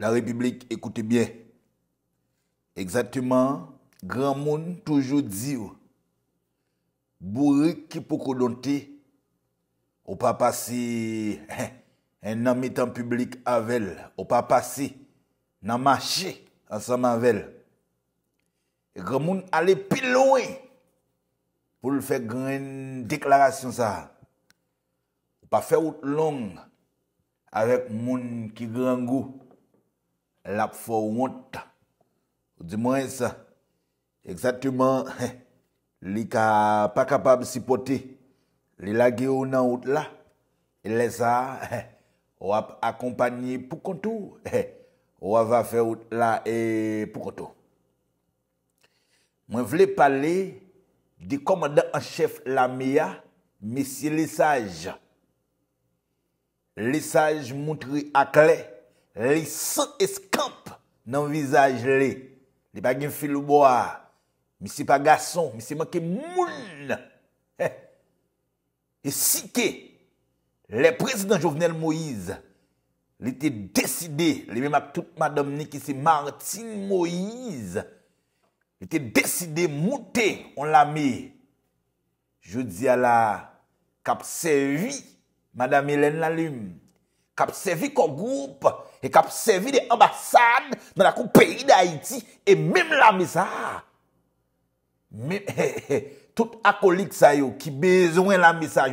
La republik ekoute bie Eksatiman Gran moun toujou dziv Bourik ki pou kodonte Ou pa pase En nan metan publik avel Ou pa pase Nan mache ansam avel E gran moun ale pilowe Poul fè gren deklarasyon sa Ou pa fè out long Avèk moun ki gran gou la pou fò wot ou di mwen sa ekzatouman li ka pa kapab sipote li lage ou nan wot la e le sa wap akompanyi pou kontou wap wafè wot la e pou kontou mwen vle pale di komanda an chef la miya misi lisaj lisaj moun tri akle Li se eskamp nan vizaj li. Li bagen filouboa. Mi se pa gason. Mi se manke moun. E si ke, le prezident Jovenel Moïse, li te deside, li me ma tout madame ni ki se Martine Moïse, li te deside mouté on la mi. Je di ala, kap se vi, madame Elen Lalume, kap se vi kon goupa, E kap servi de ambasade nan e la koupayi d'Haïti E mèm lami sa Tout akolik sa yo ki bezoen lami sa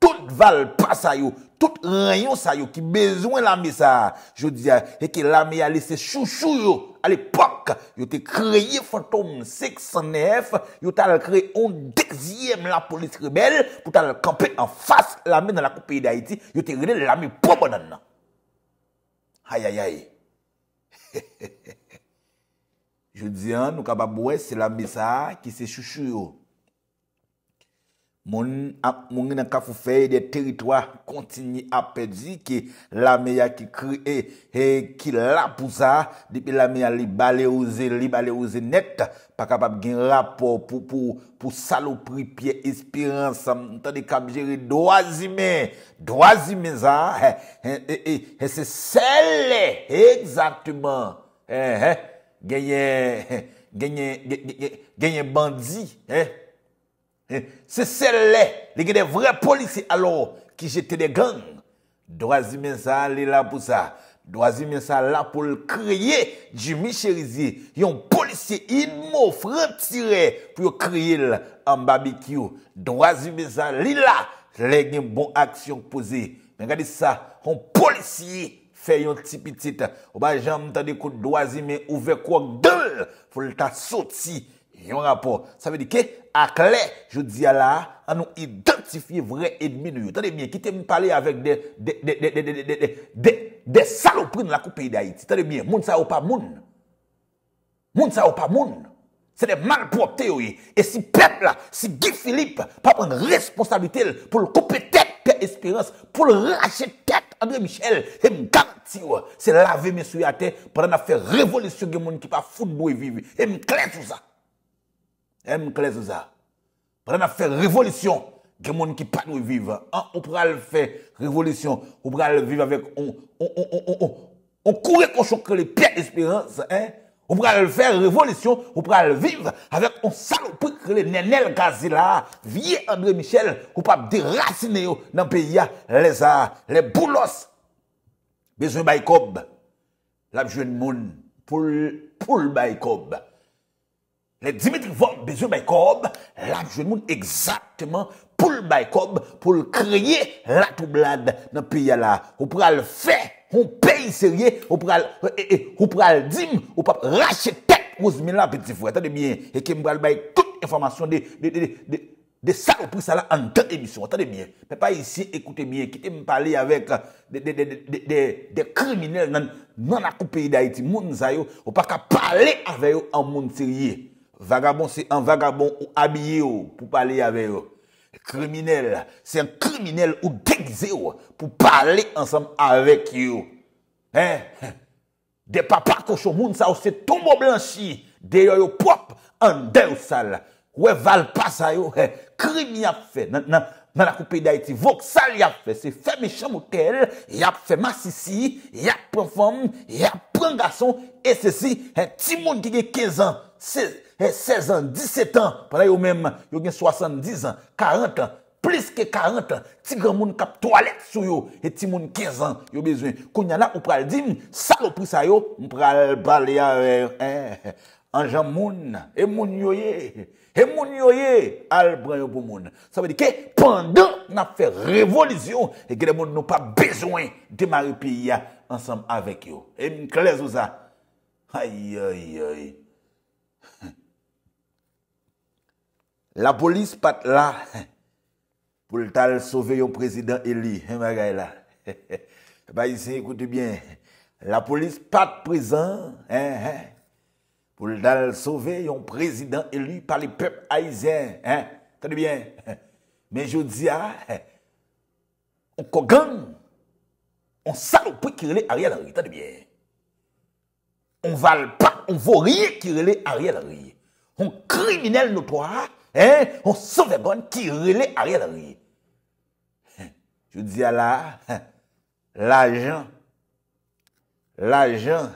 Tout valpa sa yo, tout rayon sa yo ki bezoen lami sa E ki lami a lese chouchou yo A l'epok yo te kreye fantom 609 Yo tal kreye on dekziyem la polis rebel Po tal kampe en fass lami nan la koupayi d'Haïti Yo te grede lami pou banan nan Ayayay, je diyan nou kaba mwese la misa ki se chuchuyo. Mouni nan ka fufèye de teritwa kontini apèdji ki la me ya ki kri e ki lapouza. Depi la me ya li bale ose net. Pa kapap gen rapor pou salopri pi espirans. Mouni nan ka bjeri doazime. Doazime za. E se selè. Eksaktouman. Genye bandji. E se selè. Se sel le, le gen de vre polisi alo ki jete de gang. Dwa zi men san li la pou sa. Dwa zi men san la pou l kriye di micherizi. Yon polisi in mouf retire pou yon kriye l an babikyou. Dwa zi men san li la, le gen bon aksyon pou ze. Mwen gade sa, yon polisi fe yon tipi tit. Ou ba jan mwen tade kou dwa zi men ouve kou ak del pou l ta soti. yon rapport. Ça veut dire que, à clé, je dis à la, à nous identifier vrai ennemi nous. Tenez bien, quittez me parler avec des, des, des, des, des, des, des, des saloperies dans la coupe pays d'Haïti. Tenez bien, moun sa ou pas moun. Moun sa ou pas moun. C'est des malpropres, oui. Et si peuple là, si Guy Philippe, pas prendre responsabilité pour le couper tête, Père l'espérance, pour le racheter tête, André Michel, et c'est laver mes terre. pour la faire révolution de monde qui pas foutre et vivre. Et me tout ça. M klez ou zan. Vreman fe revolisyon gen moun ki pan ou vive. Ou pral fe revolisyon, ou pral vive avèk on, on, on, on, on, on. Ou koure kon chokre le piè espirans, hein. Ou pral fe revolisyon, ou pral vive avèk on salopik le nenel gazila. Vye André Michel, ou pap derasine yo nan peya le zan. Le boulos. Bezou may kob. Labjwen moun pou l'may kob. Le Dimitri Ford beze bay kob, la jwen euh, euh, euh, moun exaktman pou l bay kob pou l kreye la tou blad nan piya la. Ou pral fe, ou pey serye, ou pral dim, ou pap rache tet ouzmila peti fwe. Ata de miye, e kem bral bay kout informasyon de salopri salan an ten emisyon. Ata de miye, pe pa isi ekoute miye, ki te m pali avek de kriminel nan akou peyi da iti moun zayou, ou pa ka pali aveyou an moun serye. Vagabon se an vagabon ou abye yo oh, pou pale yave yo. Kriminel, se an kriminel ou degize yo oh, pou pale ansam avek yo. De pa parto chou moun sa ou se tomo blanchi, de yo yo pop an der sal. Ou e val pa sa yo, krimi ap fe nan akou pey da iti. Vok sal ap fe, se fe me cham okel, ap fe masisi, ap profan, ap prangason, e se si timon gige kezan. 16 an, 17 an Pwala yo mèm, yo gen 70 an 40 an, plis ke 40 an Ti gran moun kap toalet sou yo E ti moun 15 an, yo bezwen Kou nyana, ou pral di, salopri sa yo Mpral bali a Anjan eh, moun, e moun yoye E moun yoye Albran yo pou moun Sa vè di ke, pandan na fè revolisyon E gè de moun nou pa bezwen Demari piya ansam avèk yo E mklez ou za Ayoyoyoy La polis pat la pou l tal sove yon prezident eli he magay la ba isi ekoute bien la polis pat prezant pou l tal sove yon prezident eli pali pep aizyen te de bien men joudzi a ou kogan ou salopou kirele a riyadari te de bien ou val pa On vò rie kirele a rie la rie. On kriminel nou to a. On sove bon kirele a rie la rie. Jou di ala. L'ajan. L'ajan.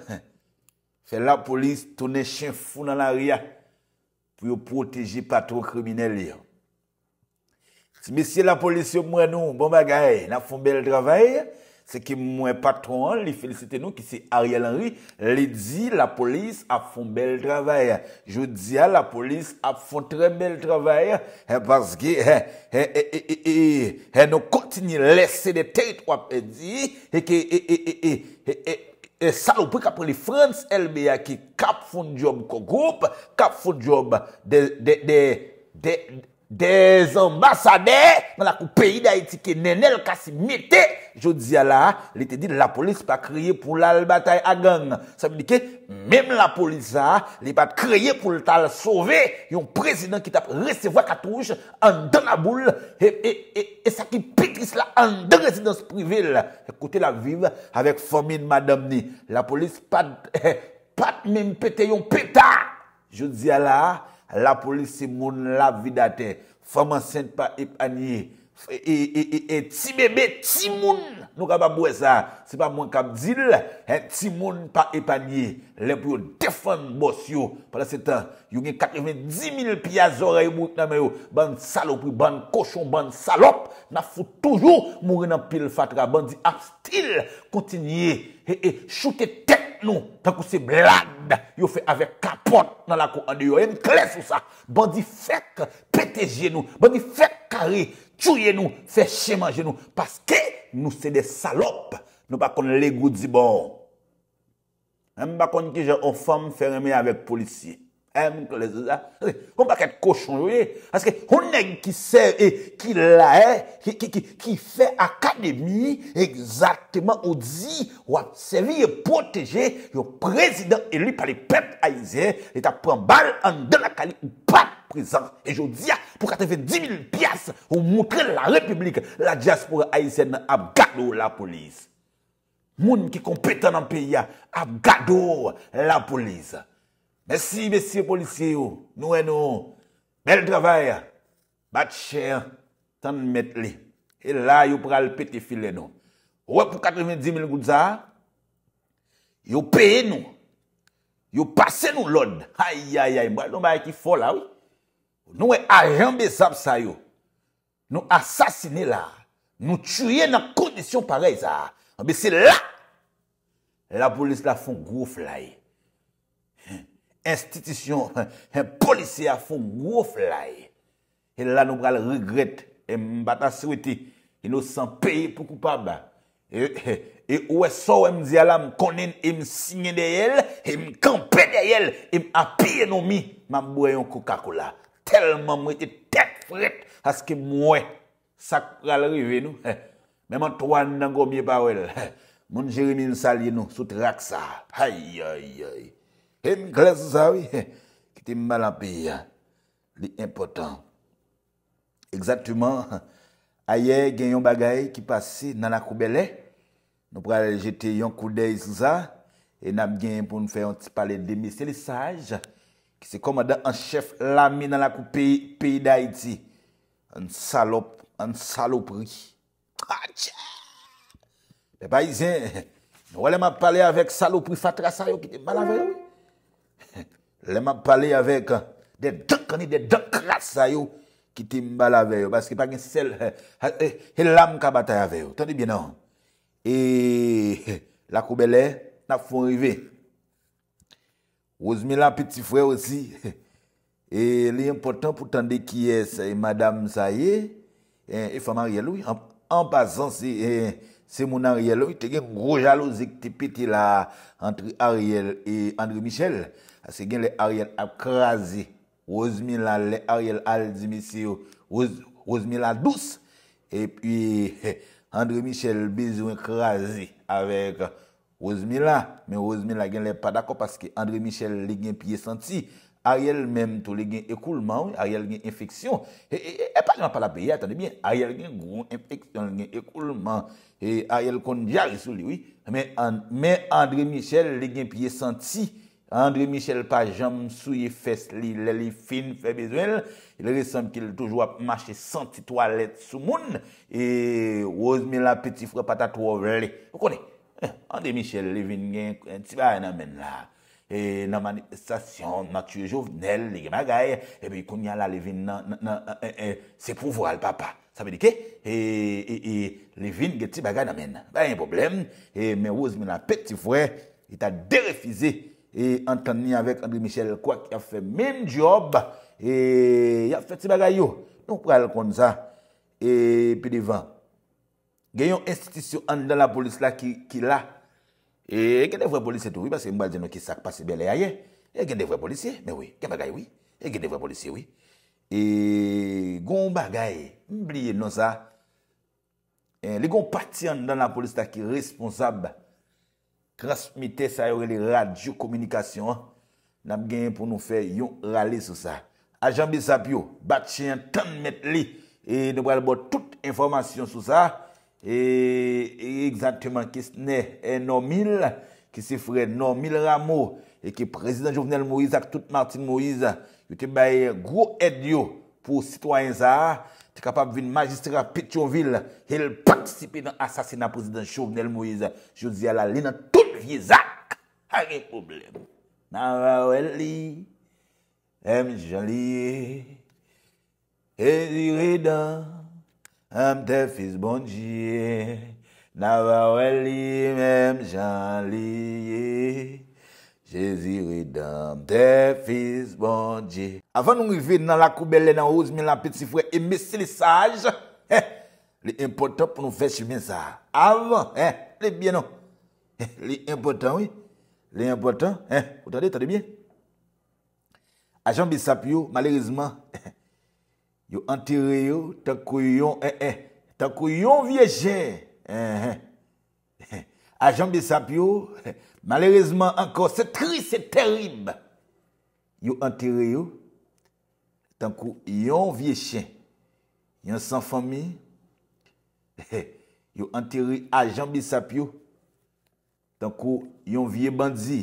Se la polis tonè chen foun nan a rie. Pou yo proteji patro kriminel li. Se mesye la polis yo mwen nou. Bon bagay. Na foun bel travay. Se ki mwen patron li felisite nou ki se Ariel Henry li di la polis ap fon bel travay. Je di ya la polis ap fon tre bel travay. E basge e e e e e e e e e e. E nou kontinye lesse de tete wap e di. E ke e e e e e e e. E salopou kapri li France el me a ki kap fon job ko group. Kap fon job de de de de de. Des ambasade, nan la kou peyi da iti ke nenel kasi mette. Jou dzi ala, li te di la polis pa kriye pou lal batay agang. Sa mi di ke, mem la polis a, li pat kriye pou l tal sove, yon prezident ki tap resevo katouj, an dan la moul, e sa ki petis la an dan rezidans privil. Ekote la viv, avek fomine madam ni. La polis pat, pat mem pete yon peta. Jou dzi ala, La polis se moun la vidate Foman sent pa epanye E, e, e, e, e, ti bebe Ti moun, nou ka babwe sa Se pa moun kap zil Ti moun pa epanye Lèm pou yo defan mous yo Pala se tan, yon gen 90.000 piya zore Yo mout nan mè yo Ban salop, ban koshon, ban salop Na fout toujou moun renan pil fatra Ban di ap stil, kontinye E, e, choute tek Nou, tankou se blad, yo fe ave kapot nan la kou an de yo, yon kles ou sa, bandi fek pete genou, bandi fek kare, tchouye nou, feche man genou, paske nou se de salop, nou bakon legou di bon. M bakon ki je ofam ferme avek polisi, Mwen ba ket kouchouye. Aske, hounen ki ser e, ki la e, ki fe akademi, egzatman ou di wap seri e poteje yo prezident elu pali pep Aizien eta pren bal an de la kali ou pat prezant. E jodi ya, ah, pou ka te fe 10.000 pias ou moun tre la republik, la diaspora Aizien ap gado la polis. Moun ki kompetan an peya ap gado la polis. Besi, besi, polisi yo, oh. nou e eh, nou, oh. bel travay, ah. bat che, ah. tan met li. E la, yo pral pete filen nou. Ouwe pou 90 mil gounza, yo peye nou, yo pase nou lod. Hay, hay, hay, mwen nou maye ki fola, ou. Nou e ajan bezap sa yo, nou asasine ah, la, nou tuyen nan kondisyon parey sa. Anbe se la, la polis la fon grof laye. Institisyon, polisye a foun gwo flay. E la nou kal regret, e mbat asweti, e nou san peyi pou koupa ba. E ouwe sou em ziala mkonen, em sinye deyel, em kampe deyel, em apye nomi, mam mwoyon koukakou la. Telman mwoy te tek fret, aske mwoy sakral rive nou. Meman toan nangomye ba wel, moun jirimi nsalye nou, sot rak sa. Ay, ay, ay, ay. En glè souza wè, ki te mbalan piya, li impotant. Eksatouman, a ye gen yon bagay ki pasi nan la koubele, nou pral jete yon koude yi souza, e nap gen pou nou fè yon ti pale de misè li saj, ki se komada an chef lami nan la kou piyi, piyi da iti. An salop, an salopri. A tchè! Le bayzin, nou wèle ma pale avèk salopri fatrasa yon ki ah te mbalan piya, Lèman pale yavek uh, de dèk anè, de dèk rassayou ki timbal aveyo. Baske pa gen sel, uh, uh, he lam kabatay aveyo. Tande bien nan. E lakoubele, na fon rive. Ozemè la piti fwe osi. E li important pou tande ki yè e madame sa ye, e, e fèm a rielou, en pasan e, se moun a rielou, te gen gro jalou zik te piti la antre a riel ou andre michel. Ase gen le ariel ap krasi... Rosemilla le ariel al dimisi yo... Rosemilla 12... E pi... André Michel bezwen krasi... Avek Rosemilla... Men Rosemilla gen le pa dako... Paske André Michel le gen piye santi... Ariel menm tou le gen ekouman... Ariel gen infeksyon... E, e, e, e pa jman pa la beye... Ariel gen groon infeksyon... Ariel gen ekouman... Ariel kon diar sou li... Men André Michel le gen piye santi... Andre Michel pa jam souye fes li lè li fin fè bezwen. Lele som ki lè toujwa mache san ti toalet sou moun. E ozme la peti fwe patat wò vle. Ou konè? Eh, Andre Michel levin gen ti bagay nan men la. E nan manistasyon natye jovnel li gen magay. E bi konè la levin nan sepou vwa l papa. Sa mè di ke? E levin gen ti bagay nan men la. Ba yon problem. E men ozme la peti fwe. I ta derefize. E an tan ni avèk André Michel, kwa ki a fè mèm job, e ya fè ti bagay yo, nou pou al kon sa. E pi divan, genyon institisyon an dan la polis la ki la, e gen de vwe polis eto, wè, basè mbazè nou ki sak pasè belè e a ye, e gen de vwe polis ye, mè wè, gen bagay wè, e gen de vwe polis ye wè, e goun bagay, mbliye nou sa, le goun patyen dan la polis la ki responsabbe, transmite sa yo re li radio komunikasyon, nam genye pou nou fe yon rale sou sa. Ajan bisap yo, bat chen tan met li e nou bral bo tout informasyon sou sa, e egzanteman kis ne e non mil, ki si fre non mil ramo, e ki prezident Jouvenel Moïse ak tout Martin Moïse yote baye gro ed yo pou sitwayen sa, te kapab vin magistra Petionville, el paksipe nan asasina prezident Jouvenel Moïse, jote zi ala lina tout Fye zak, hage poublem Nawa we li M jaliye Ezi ridan M te fise bondye Nawa we li M jaliye Ezi ridan M te fise bondye Avan nou mi vide nan la koubele Nan ouz mi la pete si fwe Eme si li saj Li impotant pou nou feshi mensa Avan, li bienon L'important, oui. L'important, hein, vous entendez, entendez bien. Agent Bissapio, malheureusement, yo enterré yo, tant yon, eh, eh, tant yon hein, hein. Agent Bissapio, malheureusement encore, c'est triste, c'est terrible. Yo enterré yo, tant yon vieux chien. Yon sans famille. Yo enterré Agent Bissapio. Yon kou yon vie bandzi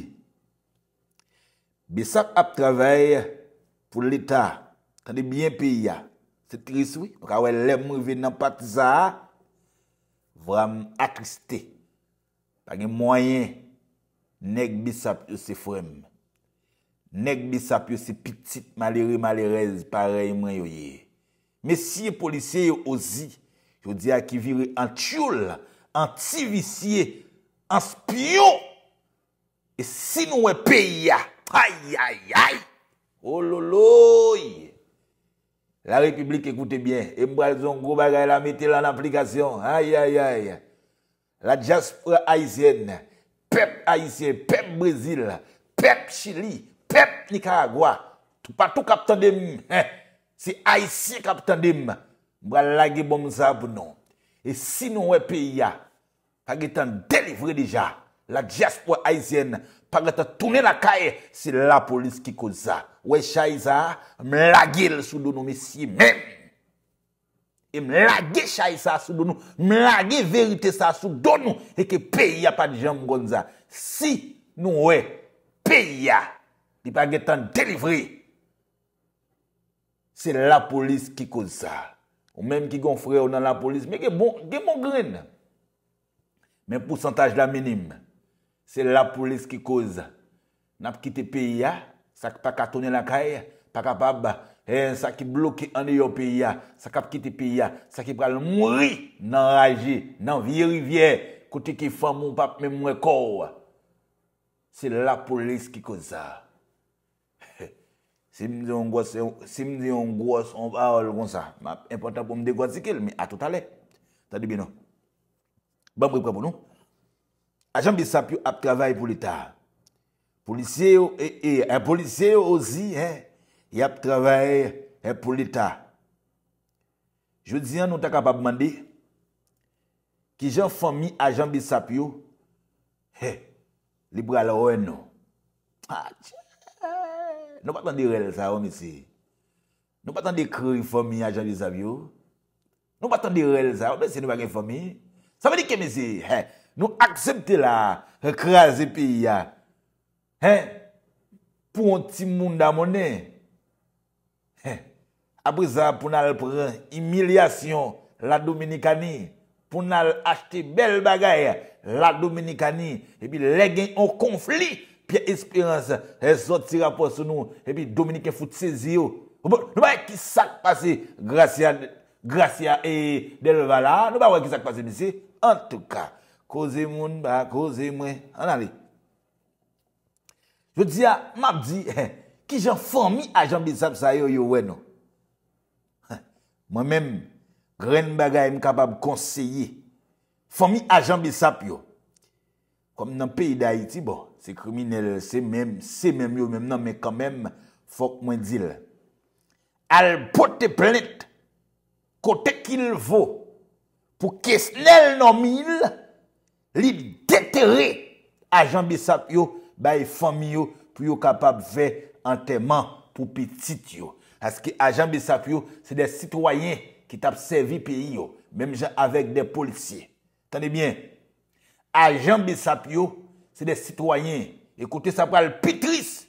Besak ap travay pou l'Etat kande byen piya se triswi kwa wè lem mwen ven nan patiza vram akristi kage mwayen neg besap yose frem neg besap yose pitit malere malerez parey mwen yoye Mesye polisye yo ozi yo diya ki vire antiyol antivisye anspiyon, e sin wè e pey ya, ay, ay, ay, ololoy, oh, la republik ekoute bien, e mbwa zon gro bagay la metel an aplikasyon, ay, ay, ay, la jaspe aisyen, pep aisyen, pep brezil, pep chili, pep nikagwa, tou patou kapten dem, se aisyen kapten dem, mbwa lagi bomzap nou, e sin wè e pey ya, Pa ge tan delivre deja, la diaspo aizyen, pa ge tan toune la kae, se la polis ki kouza. We chay za, m lage l sou dono, me si men. E m lage chay sa sou dono, m lage verite sa sou dono, e ke pey ya pa di jan m gonza. Si nou we pey ya, di pa ge tan delivre, se la polis ki kouza. Ou menm ki gon fre ou nan la polis, me ge mongren nan. Men pousantaj la menim, se la polis ki kouza. Nap kiti piya, sak pa katounen la kaye, pa ka pab, sak ki blou ki ane yo piya, sak ap kiti piya, sak ki pral mwri nan raji, nan viri vie, kouti ki fan moun pap men mwen kouwa. Se la polis ki kouza. Si mzi yon gwas, si mzi yon gwas, on va al kon sa. Ma impotant pou mde gwas sikil, mi atout ale. Tadi binou. Bambri pran e pou nou. Ajan bisap yo ap travay pou lita. Polisye yo e eh, e. Eh, e eh, polisye yo ozi he. E ap travay pou lita. Jou diyan nou tak ap ap mandi. Ki jan fomi ajan bisap yo. He. Libra la ou en nou. A ah, tchè. Nou patan di rel sa ou oh, misi. Nou patan di kri fomi ajan bisap yo. Nou patan di rel sa ou. Mwen se nou wak en fomi. Sa vè di kemè zi? Nou aksepte la, krasi piya. Pou an ti moun da mounen, apresan pou nan l pran imilyasyon la Dominikani, pou nan l achte bel bagay la Dominikani, epi le gen yon konfli, pi espirans, esot si rapos nou, epi Dominikani fout sezi yo. Bon, nou ba wè ki sak pase Gratia e Delvala, nou ba wè ki sak pase disi, En touka, kouze moun ba, kouze mwen, an ale. Je di ya, map di, ki jan formi ajan bisap sa yo non. yo wè nou? Mwen men, ren bagay m kapab konseye, formi ajan bisap yo. Kom nan pey da iti bo, se kriminele, se men, se men yo men nan, men kan men, fok mwen dil. Al pote planet, kote kil vò, pou kes nel nomil li detere ajan bisap yo ba e fom yo pou yo kapap ve anteman pou pitit yo. Aske ajan bisap yo se de sitwayen ki tap sevi pi yo, mem jan avek de polisye. Tande bien, ajan bisap yo se de sitwayen, ekoute sa pral pitris,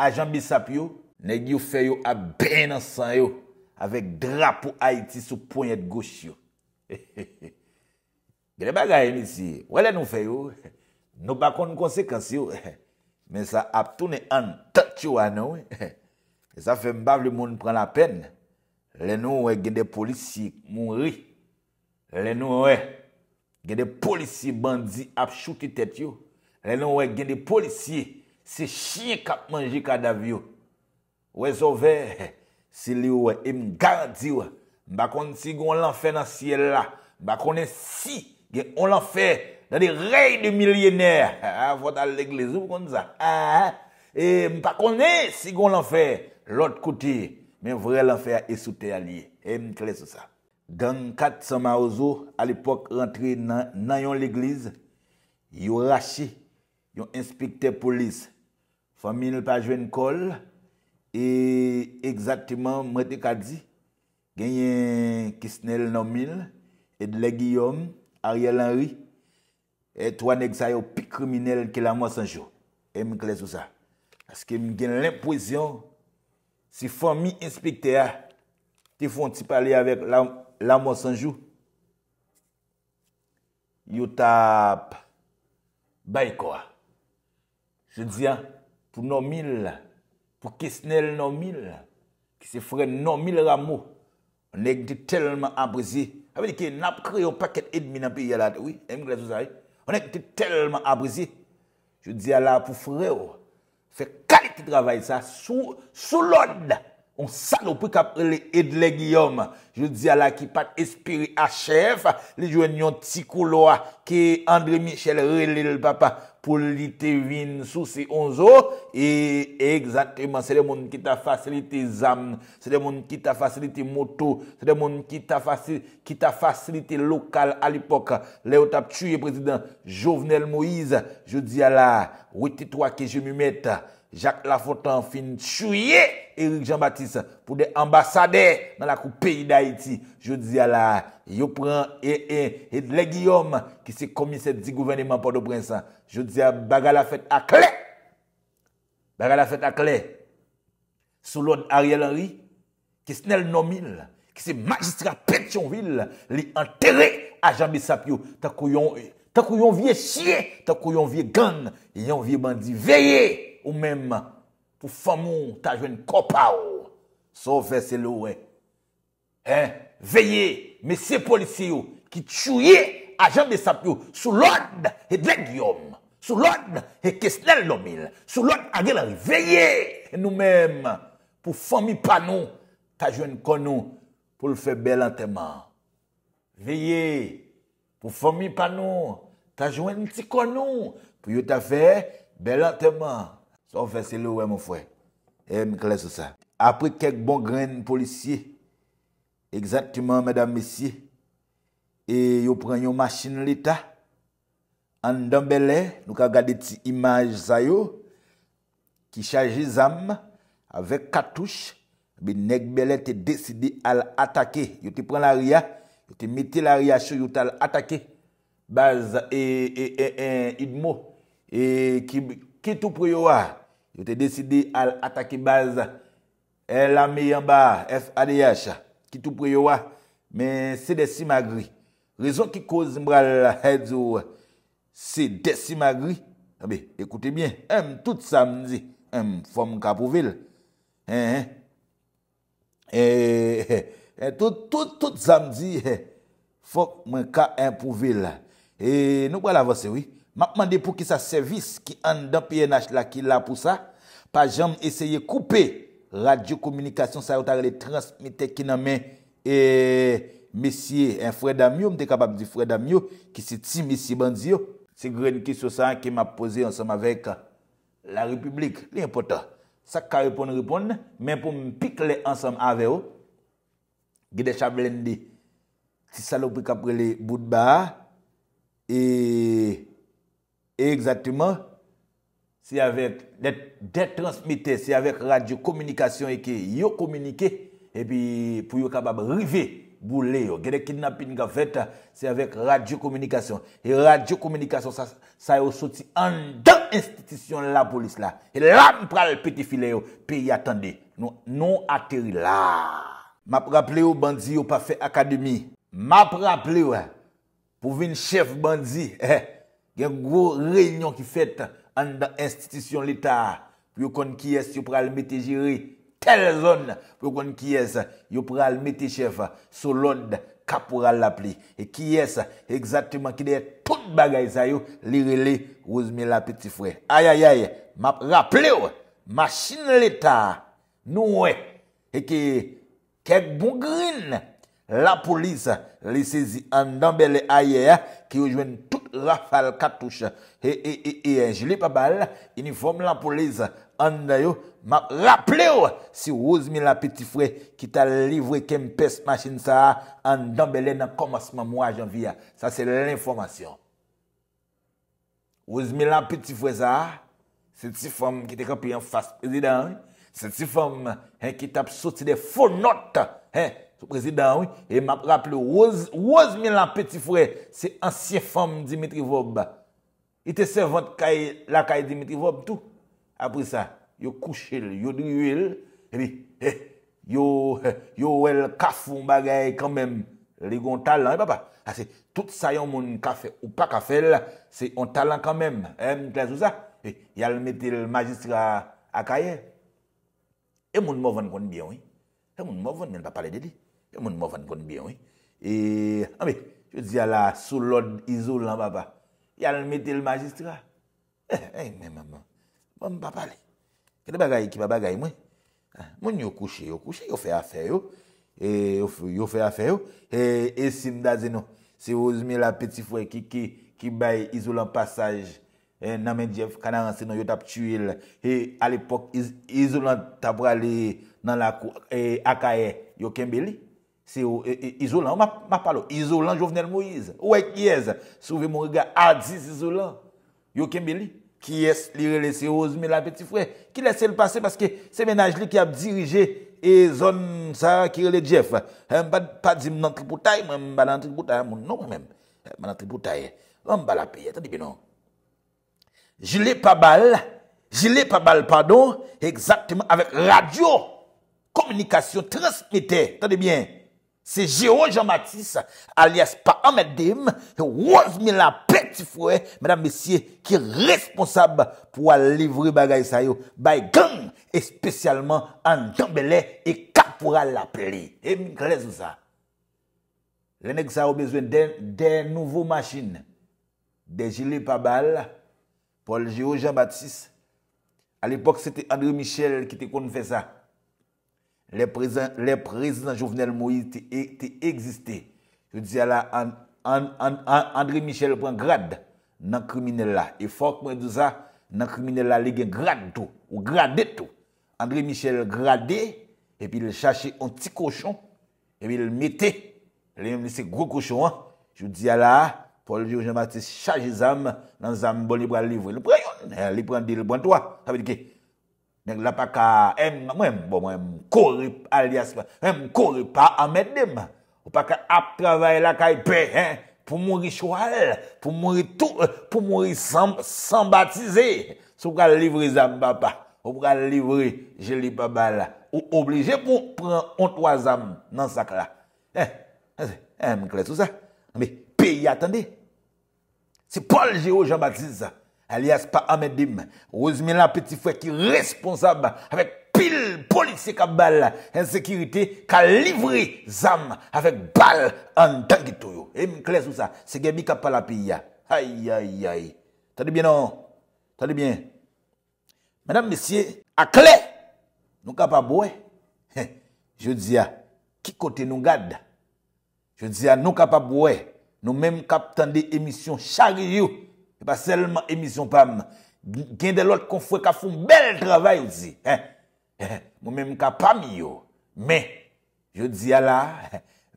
ajan bisap yo neg yo fe yo ap ben ansan yo, avek dra pou Haiti sou poyet gosyo. Gede bagay mi si Wè lè nou fè yo Nou bakon konsekansi yo Men sa ap toune an Tat yo an nou E sa fè mbav lè moun pran la pen Lè nou wè gè de polisi Moun ri Lè nou wè gè de polisi Bandi ap chouti tèt yo Lè nou wè gè de polisi Se chie kap manji kada vyo Wè so vè Si li wè im e garanti yo Mba konen si goun l'enfer nan siel la, mba konen si gen on l'enfer, nan de rey de milyenèr, ha ha, vot al l'Eglise ou konen sa, ha ha, e mba konen si goun l'enfer, lot kouti, men vre l'enfer esoute al yi, e mkle sou sa. Dan kat Samaozo, al epok rentri nan yon l'Eglise, yon rashi, yon inspektè polis, fami nil pa jwen kol, e, egzatiman mwen te kadzi, genyen Kisnel Nomil, Edle Guillaume, Ariel Henry, et wane gsa yo pi kriminel ki Lama Sanjou. E m kles ou sa. Aske m genyen l'imposyon, si fwa mi inspektè a, ti fwa ti pale avèk Lama Sanjou, yot ap bay kwa. Je diyan, pou Nomil, pou Kisnel Nomil, ki se fwen Nomil Ramou, On ek di telman aprezi. Ape di ki nap kre yon paket edmi nan pi yalat. Oui, emi glasou sa yi. On ek di telman aprezi. Je di ala pou freyo. Se kalik ki travay sa. Sou lond. On salopi kapre le edle giyom. Je di ala ki pat espiri achef. Li jwen yon tiko loa. Ki André Michel relil papa. pou li te vin sou se onzo, e egzantriman, se de moun ki ta fasilite zam, se de moun ki ta fasilite moto, se de moun ki ta fasilite lokal alipok, le ou tap tchouye, prezident, jovenel Moïse, je di ala, witi twa ki je mi mette, Jacques Lafortan fin chouye Éric Jean-Baptiste pou de ambassade nan la kou peyi d'Haïti. Je disi ala Yopran, Héhé, e, Hedlè e, Guillaume ki se komise di gouvernement Pado-Prinçal. Je disi ala Bagalafet Akle Bagalafet Akle Soulon Ariel Henry ki snel nomil ki se magistra Pétionville li enterre a Jean-Bissapio takou yon vie chie takou yon vie gang yon vie bandi veye Ou mèm pou fòmou ta jwen kopa ou. Sò vè se lou wè. Eh, veye, mè se polisiyou ki tchouye ajan de sapi ou. Sou lòd e dè giyom. Sou lòd e kesnel lòmil. Sou lòd agè lòy. Veye, nou mèm pou fòmou panou ta jwen konou pou lò fè bel antèman. Veye, pou fòmou panou ta jwen niti konou pou yò ta fè bel antèman. On fè se lou wè mou fwè. E m kè lè sou sa. Apre kek bon gren polisye, egzatiman mèdame si, e yo pran yon machin lita, an dèm belè, nou ka gade ti imaj zayou, ki chaji zam, avek katouche, bi neg belè te desidi al atake. Yo te pran la ria, yo te meti la ria chou, yo te al atake. Baz, e, e, e, e, idmo, e, ki, ki tou pryo wè, Yo te deside al ataki baz e la mi yamba FADH ki tou pre yo wa. Men, se desi magri. Rezon ki koz mbra la hej yo se desi magri. Ekouti bien, m tout samzi fok m ka pouvil. E, e, tout samzi fok m ka pouvil. Nou kwa la vase wii. Ma pman de pou ki sa servis ki an dan PNH la ki la pou sa, pa jom eseye koupe radio komunikasyon sa yotare le transmite ki nan men, ee, mesye, en freda myo, mte kapap di freda myo, ki se ti mesye bandzio, se gren ki sosan ki ma pose ansam avek la republik, li yon pota. Sa ka repon repon, men pou mpik le ansam aveyo, gide chablendi, si salopri kapre le boudba, ee, E egzatiman, si avèk net retransmite, si avèk radyo komunikasyon e ki yo komunike, e bi pou yo kabab rive bou le yo. Gede kidnapping avèk, si avèk radyo komunikasyon. E radyo komunikasyon sa yo soti an dan institisyon la polis la. E lam pral peti filè yo, pi yatande. Non ateri la. Map raple yo bandzi yo pa fè akademi. Map raple yo, pou vin chef bandzi, he eh, he. gen gwo reynyon ki fet an da institisyon l'Etat pou yon kon kyes yon pral meti jiri tel zon pou yon kon kyes yon pral meti chef solod kapoural la pli e kyes ekzatouman ki dey tout bagay sa yon li li li rozme la peti fwe ayayay, raple ou masin l'Etat nou we, e ki kek bongrin la polis li sezi an dambel le aye ya, ki yo jwen tout Rafal Katouche, he, he, he, he, je li pa bal, inifom la polize, an dayo, ma la ple ou, si ouzmi la peti fwe, ki ta livwe kem pes machin sa a, an dambele nan komasman mwa janvi a, sa se l'informasyon. Ouzmi la peti fwe sa a, se ti fom ki te kapi an fast president, se ti fom, he, ki tap soti de founote, he, he. Président, wè, e map rapple, wòz, wòz mi lan peti fwè, se ansye fòm Dimitri Vob. I te se vant la kaj Dimitri Vob, tout. Apre sa, yo kouchèl, yo driwèl, e bi, yo, eh eh, yo eh, wèl kaf ou bagay, kanmèm, lè yon talan, wè, papa. Ase, ah, tout sa yon moun kafe ou pa kafe, lè, se yon talan kanmèm, mèm, klas ou sa, yal metil magistra akayèl. E moun mouvan kon biyon, wè. E moun mouvan, mèn pa pale dedi. Yon moun mou fan konbyon. E, Ambe, yo diya la sou loun izoulan baba. Yan mète l majistra. E, eh, eh, mè maman. Moun baba le. Kède bagay ki baba gay mwen? Moun yo kouche, yo kouche. Yo fè a fè yo. Yo fè a fè yo. E, sin daze nou. Se yo zime la peti fwe ki bay izoulan passage. E, nan men jef kanan ansen nou yo tap tchou el. E, al epok izoulan tap wale nan la akaye. Yo kembeli. Se yo, e, e, izolan, wapal wapal wapal wapal, izolan jowvenel Moise, wèk yez, souwe mou rega adzi zizolan, yo kembeli, ki yes li relese ozme la peti fwe, ki lese lpase paske se menaj li ki ap dirije e zon sa ki rele jef, hem bad padzim nan triputay, mwen ban nan triputay, moun nou mwen men, nan triputay, mwen bala peye, tade bino. Je lè pa bal, je lè pa bal, pardon, exactement, avèk radio, komunikasyon, transmite, tade bino. Se Jérôme Jean-Baptiste, alias pa Amèdème, wòz mi la pèti fwè, mèdam messiè, ki responsab pou a livri bagay sa yo, bay gang, espesyalman, an dambelè, e ka pou a la plè. E mi klez ou sa. Renèk sa ou bezwen dè nouvo machin, dè jilè pabal, Paul Jérôme Jean-Baptiste. A l'époque, sè te André Michel ki te kon fè sa. Le prezident jovenel Moïse te egziste. Je vous dis ya la, André Michel pren grade nan kriminella. E fok mwen de za, nan kriminella le gen grade tou, ou grade tou. André Michel grade, epi le chache un ti kochon, epi le mette. Le mwen li se gro kochon, an. Je vous dis ya la, Paul-José Matisse chache zanm, nan zanm bon li pralivre. Li pralivre, li pralivre, li pralivre, li pralivre, li pralivre. Mèk la pa ka mèm bon, korip alias pa, mèm korip pa amèdèm. Ou pa ka ap travè la ka ipè, pou mouri choual, pou mouri tout, pou mouri san batize. Sou pral livri zan bapa, ou pral livri jelipa bala. Ou oblige pou pran ontwa zan nan sakla. Eh, eh, eh, mèk lè tout sa, mèk pey attendi. Si Paul Géo jan batize sa. alias pa amedim, ozmen la peti fwe ki responsab avek pil polise ka bal en sekirite ka livre zam avek bal an tangi to yo. E m kles ou sa, segebi kapal api ya. Ay, ay, ay. Tade bien nou? Tade bien? Madame, messie, a kles nou kapal boye? Je dizia, ki kote nou gad? Je dizia, nou kapal boye? Nou men kap tande emisyon chage yo? Ba selman emisyon pam, gen de lot kon fwe ka fon bel travay ouzi. Mwen menm ka pam yo, men, jo diya la,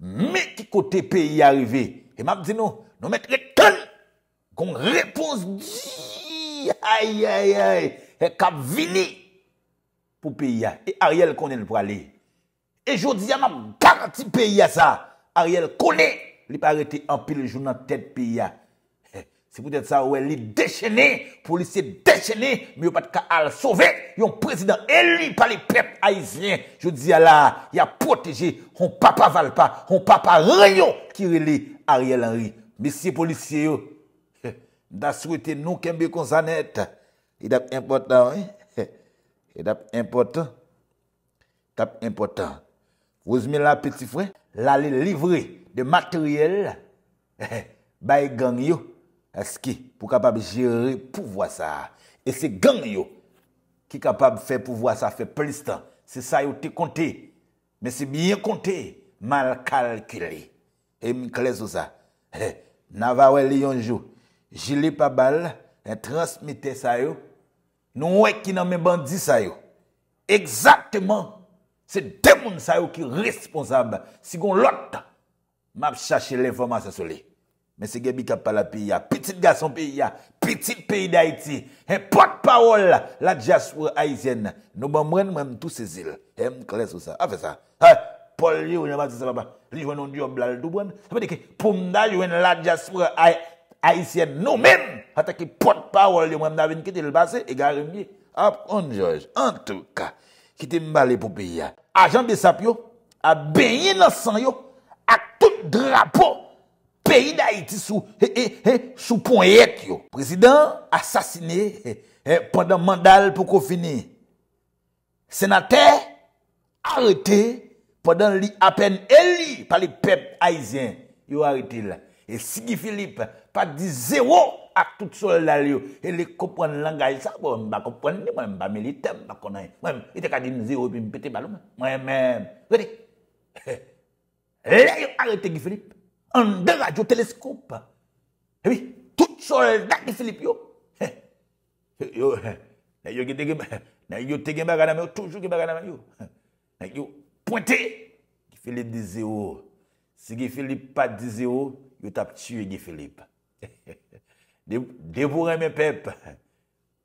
men ki kote peyi arive. E map di nou, nou met le ton kon repos di, aye aye aye, e ka vile pou peyi a. E ariel konen prale. E jo diya la, karti peyi a sa, ariel konen, li pa arete ampil jounan tet peyi a. Se pwede sa wè li dechenè, polisè dechenè, mè yon pat ka al sove, yon prezident elu pali pep aizyen. Jou di ala, yon proteje, yon papa valpa, yon papa rayon, kire li Ariel Henry. Bisi polisè euh, yo, da souwete nou kembe kon zanet, yon dap impotant, yon dap impotant, dap impotant. Ose mè la peti fre, la li livre de materiel, bay gang yo. Eski pou kapab jiri pouvoa sa. E se gang yo ki kapab fè pouvoa sa fè pristan. Se sayo te konte, me se byen konte, mal kalkile. E mi kle sou sa. Eh, Navarwe li yonjou, jili pa bal, e transmite sayo, nou wè ki nan mè bandi sayo. Eksaktèman, se demoun sayo ki responsab. Si gon lot, map chache lè informasyon sou li. Mese gebi kapal api ya, pitit ga son pi ya, pitit peyi da iti, e pot pa wol la, la dja sou a Aisyen. Nou ban mwen mwen tou sezil, e m kles ou sa, a fe sa. Ha, pol li ou nye mwen sezil, li jwen on di ob lal dou bwen, api de ki, pou mda jwen la dja sou a Aisyen nou men, ata ki pot pa wol li mwen mwen davin ki te lbase, e garengi, ap, on joj, an tou ka, ki te mbale pou pi ya. A jan de sap yo, a benye nan san yo, ak tout drapo, peyi da iti sou, sou pon yet yo. Prezident, asasine, pandan mandal pou kon fini. Senater, arete, pandan li apen eli, pa li pep aizyen. Yo arete la. E Sigi Filip, pa di zero, ak tout sol la li yo. E li kopwane langa yi sa, pou bon, mba kopwane li, mba milite, mba konay. Mwen, ite ka di nou zero, pi mbete balouman. Mwen men, vede. Le yo arete Gifilip, Un radio-télescope. Eh oui, tout soldat de Philippe, yo. Eh, eh, yo, eh, yo, yo, te bagana yo, yo. Yo, Philippe dit zéro. Si Philippe pas dit zéro, yo tap tué Philippe. dévouer mes peuples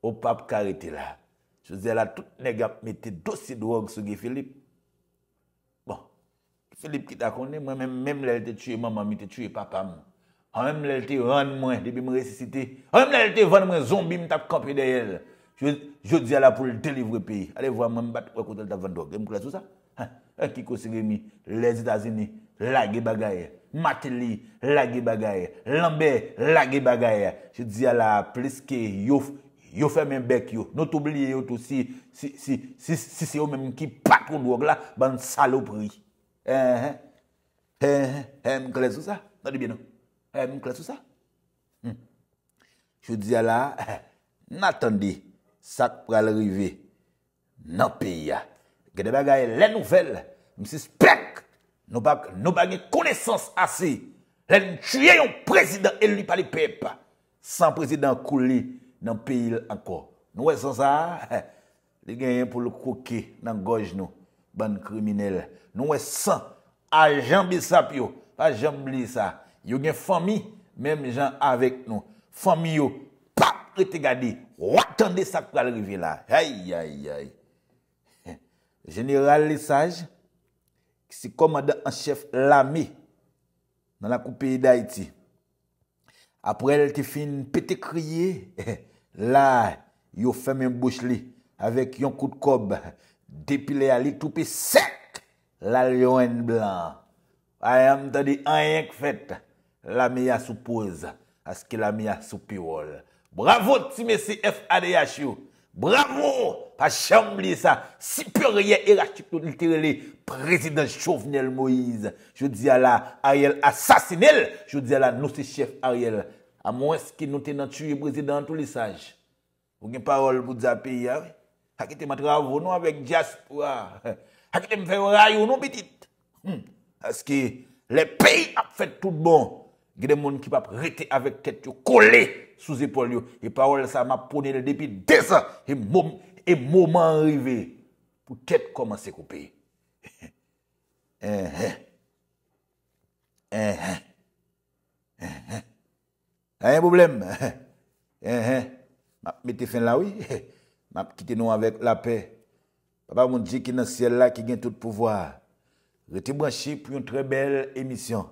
au pape carité là. Je dis là, tout nèg a dossier drogue sur Philippe. Se li p kita konen, mwen men mwen mwen lel te tue mama mi te tue papa mwen. An mwen mwen lel te ron mwen debi m resisite. An mwen mwen lel te vane mwen zombi m tap kapi deyel. Jou di ala pou l'delivre peyi. Ale vwa mwen bat kwa koutel tap vandog. E mkou la sou sa? An ki kosige mi, le Zidazini, lagi bagay. Matili, lagi bagay. Lambè, lagi bagay. Jou di ala, ples ke yow fèmen bek yo. Not oubliye yo non tou si se yo men mwen ki patrou do og la ban salopri. He eh, eh, he eh, he he mklesou sa Nadi bien nou He he he he mklesou sa hmm. Chou dize la Natan di sak pral rive Nan piya Gede bagay le nouvel Msispek Nou bagi konesans ase Len tiyayon prezident el li pali pepa San prezident kou li Nan piya anko Nou wè son sa Li genyen pou l kou ki nan goj nou Ban kriminel, nou e san, a janbi sa pyo, a janbi sa. Yo gen fami, menm jan avek nou, fami yo, pa, kri te gadi, wak tan de sakwal rivi la. Ay, ay, ay. General Lesage, ki si komade an chef lami nan la koupi da iti. Apre el te fin pete kriye, la yo femen bouchli avek yon kout kobbe. Depile a li toupi sek la lewen blan. A yam tadi an yank fet, la mi a sou pose, aske la mi a sou pi wol. Bravo Timeci F.A.D.H.U. Bravo pa chanm li sa, superyen eratik nou nil tire li, Prezident Chauvenel Moïse. Jou di ala Ariel Asasinel, jou di ala nou se chef Ariel. A mwen se ki nou tenan chouye prezident ou li saj. Ou gen parol mou dza pi yavi. Aki te matravo nou avek jas pou a. Aki te mfe rayou nou bitit. Hmm. Aske le peyi ap fet tout bon. Gide moun ki pap rete avek tet yo kole sou zepol yo. E pawol sa ma pone le depi desa. E mouman e rive pou tet koman se kopi. Enhen. Enhen. Enhen. Eh. Eh, eh. Ayen boblem? Enhen. Mwen te fin lawi? Enhen. map kiti nou avèk la pè. Pa pa moun di ki nan sèl la ki gen tout pouvoar. Reti mwen chi pou yon trè bel emisyon.